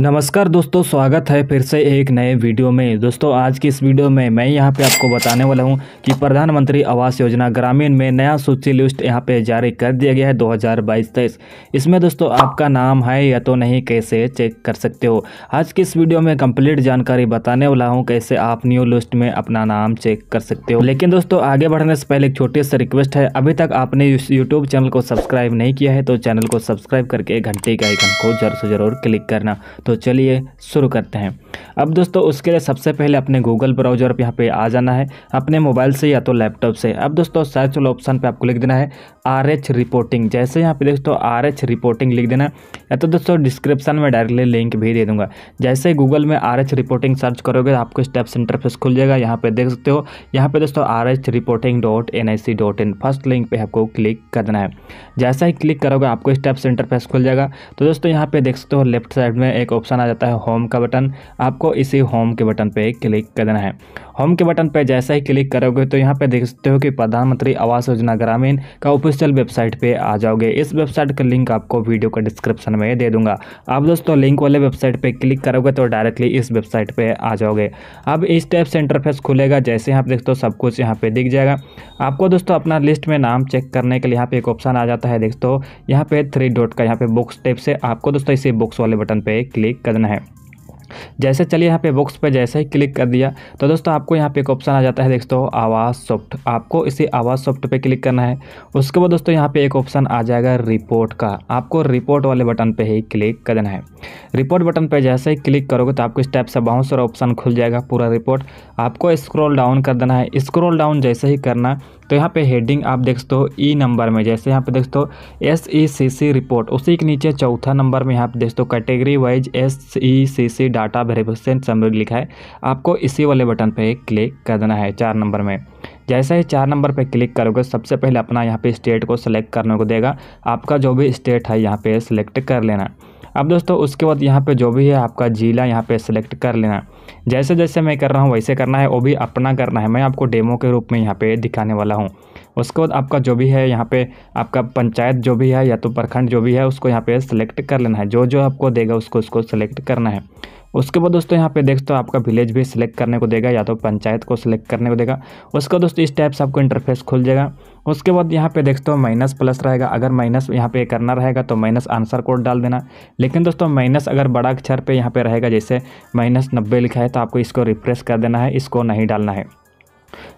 नमस्कार दोस्तों स्वागत है फिर से एक नए वीडियो में दोस्तों आज की इस वीडियो में मैं यहां पे आपको बताने वाला हूं कि प्रधानमंत्री आवास योजना ग्रामीण में नया सूची लिस्ट यहां पे जारी कर दिया गया है 2022-23 इसमें दोस्तों आपका नाम है या तो नहीं कैसे चेक कर सकते हो आज की इस वीडियो में कम्प्लीट जानकारी बताने वाला हूँ कैसे आप न्यू लिस्ट में अपना नाम चेक कर सकते हो लेकिन दोस्तों आगे बढ़ने से पहले एक छोटी सी रिक्वेस्ट है अभी तक आपने यूट्यूब चैनल को सब्सक्राइब नहीं किया है तो चैनल को सब्सक्राइब करके घंटे के आइकन को जरूर से जरूर क्लिक करना तो चलिए शुरू करते हैं अब दोस्तों उसके लिए सबसे पहले अपने गूगल ब्राउजर यहाँ पे आ जाना है अपने मोबाइल से या तो लैपटॉप से अब दोस्तों सर्च वाले ऑप्शन पे आपको लिख देना है आर एच रिपोर्टिंग जैसे यहाँ पे दोस्तों आर एच रिपोर्टिंग लिख देना या तो दोस्तों डिस्क्रिप्शन में डायरेक्टली लिंक भी दे दूंगा जैसे गूगल में आर एच रिपोर्टिंग सर्च करोगे तो आपको स्टेप्स इंटरफेस खुल जाएगा यहाँ पे देख सकते हो यहाँ पे दोस्तों R H reporting dot N I C dot in first link पर आपको क्लिक करना है जैसा ही क्लिक करोगे आपको स्टेप्स इंटरफेस खुल जाएगा तो दोस्तों यहाँ पे देख सकते हो लेफ्ट साइड में एक ऑप्शन आ जाता है होम का बटन आप आपको इसी होम के बटन पर क्लिक करना है होम के बटन पर जैसा ही क्लिक करोगे तो यहाँ पे देख सकते हो कि प्रधानमंत्री आवास योजना ग्रामीण का ऑफिशियल वेबसाइट पे आ जाओगे इस वेबसाइट का लिंक आपको वीडियो का डिस्क्रिप्शन में दे दूंगा आप दोस्तों लिंक वाले वेबसाइट पे क्लिक करोगे तो डायरेक्टली इस वेबसाइट पे आ जाओगे अब इस टाइप से इंटरफेस खुलेगा जैसे यहाँ देखते हो सब कुछ यहाँ पे दिख जाएगा आपको दोस्तों अपना लिस्ट में नाम चेक करने के लिए यहाँ पे एक ऑप्शन आ जाता है देखते हो यहाँ पे थ्री डॉट का यहाँ पे बुक्स टेप से आपको दोस्तों इसे बुक्स वाले बटन पे क्लिक करना है जैसे चलिए यहाँ पे बॉक्स पे जैसे ही क्लिक कर दिया तो दोस्तों आपको यहाँ पे एक ऑप्शन आ जाता है हो आवाज़ सॉफ्ट आपको इसी आवाज़ सॉफ्ट पे क्लिक करना है उसके बाद दोस्तों यहाँ पे एक ऑप्शन आ जाएगा रिपोर्ट का आपको रिपोर्ट वाले बटन पर ही क्लिक कर है रिपोर्ट बटन पर जैसे ही क्लिक करोगे तो आपको इस टाइप से बहुत सारा ऑप्शन खुल जाएगा पूरा रिपोर्ट आपको स्क्रोल डाउन कर देना है स्क्रोल डाउन जैसे ही करना तो यहाँ पे हेडिंग आप सकते हो ई e नंबर में जैसे यहाँ पे सकते हो एस ई सी सी रिपोर्ट उसी के नीचे चौथा नंबर में यहाँ पे देखते हो category wise S E C C data data variable summary लिखा है आपको इसी वाले बटन पर क्लिक कर देना है चार नंबर में जैसे ही चार नंबर पर क्लिक करोगे सबसे पहले अपना यहाँ पे स्टेट को सिलेक्ट करने को देगा आपका जो भी स्टेट है यहाँ पे सिलेक्ट कर लेना अब दोस्तों उसके बाद यहाँ पे जो भी है आपका जिला यहाँ पे सिलेक्ट कर लेना जैसे जैसे मैं कर रहा हूँ वैसे करना है वो भी अपना करना है मैं आपको डेमो के रूप में यहाँ पे दिखाने वाला हूँ उसके बाद आपका जो भी है यहाँ पे आपका पंचायत जो भी है या तो प्रखंड जो भी है उसको यहाँ पे सिलेक्ट कर लेना है जो जो आपको देगा उसको उसको सिलेक्ट करना है उसके बाद दोस्तों यहाँ पे देखते हो आपका विलेज भी सिलेक्ट करने को देगा या तो पंचायत को सिलेक्ट करने को देगा उसके बाद दोस्तों इस टाइप से आपको इंटरफेस खुल जाएगा उसके बाद यहाँ पे देखते हो माइनस प्लस रहेगा अगर माइनस यहाँ पे करना रहेगा तो माइनस आंसर कोड डाल देना लेकिन दोस्तों माइनस अगर बड़ा अक्षर पे यहाँ पे रहेगा जैसे माइनस नब्बे लिखा है तो आपको इसको रिफ्रेश कर देना है इसको नहीं डालना है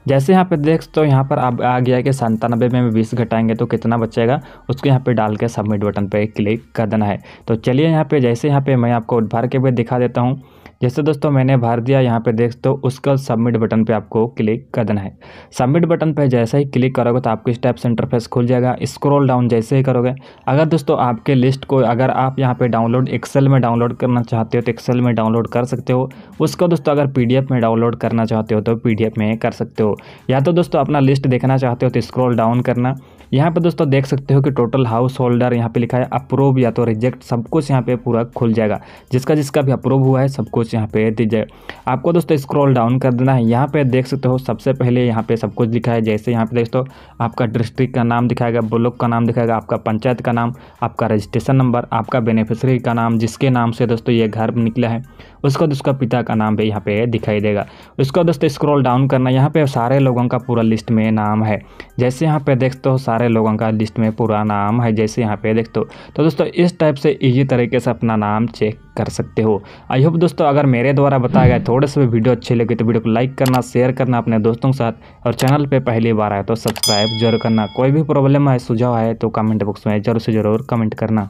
जैसे यहाँ पे देख तो यहाँ पर अब आ गया कि संतानबे में बीस घटाएंगे तो कितना बचेगा उसको यहाँ पे डाल के सबमिट बटन पे क्लिक कर देना है तो चलिए यहाँ पे जैसे यहाँ पे मैं आपको भर के भी दिखा देता हूँ जैसे दोस्तों मैंने भर दिया यहाँ पे देख दो तो उसका सबमिट बटन पे आपको क्लिक कर देना है सबमिट बटन पे जैसे ही क्लिक करोगे तो आपको स्टेप सेंटर फेस खुल जाएगा स्क्रॉल डाउन जैसे ही करोगे अगर दोस्तों आपके लिस्ट को अगर आप यहाँ पे डाउनलोड एक्सेल में डाउनलोड करना चाहते हो तो एक्सेल में डाउनलोड कर सकते हो उसको दोस्तों अगर पी में डाउनलोड करना चाहते हो तो पी में कर सकते हो या तो दोस्तों अपना लिस्ट देखना चाहते हो तो स्क्रोल डाउन करना यहाँ पर दोस्तों देख सकते हो कि टोटल हाउस होल्डर यहाँ पे लिखा है अप्रूव या तो रिजेक्ट सब कुछ यहाँ पे पूरा खुल जाएगा जिसका जिसका भी अप्रूव हुआ है सब कुछ यहाँ पे दी जाए आपको दोस्तों स्क्रॉल डाउन कर देना है यहाँ पे देख सकते हो सबसे पहले यहाँ पे सब कुछ लिखा है जैसे यहाँ पे दोस्तों आपका डिस्ट्रिक्ट का नाम दिखाएगा ब्लॉक का नाम दिखाएगा आपका पंचायत का नाम आपका रजिस्ट्रेशन नंबर आपका बेनिफिशरी का नाम जिसके नाम से दोस्तों ये घर निकला है उसका दोस्तों पिता का नाम भी यहाँ पे दिखाई देगा उसका दोस्तों स्क्रॉल डाउन करना यहाँ पे सारे लोगों का पूरा लिस्ट में नाम है जैसे यहाँ पे देखते हो सारे सारे लोगों का लिस्ट में पूरा नाम है जैसे यहाँ पे देख दो तो।, तो दोस्तों इस टाइप से इजी तरीके से अपना नाम चेक कर सकते हो आई होप दोस्तों अगर मेरे द्वारा बताया गया थोड़े से वीडियो अच्छी लगी तो वीडियो को लाइक करना शेयर करना अपने दोस्तों के साथ और चैनल पर पहली बार आए तो सब्सक्राइब जरूर करना कोई भी प्रॉब्लम है सुझाव है तो कमेंट बॉक्स में जरूर से जरूर कमेंट करना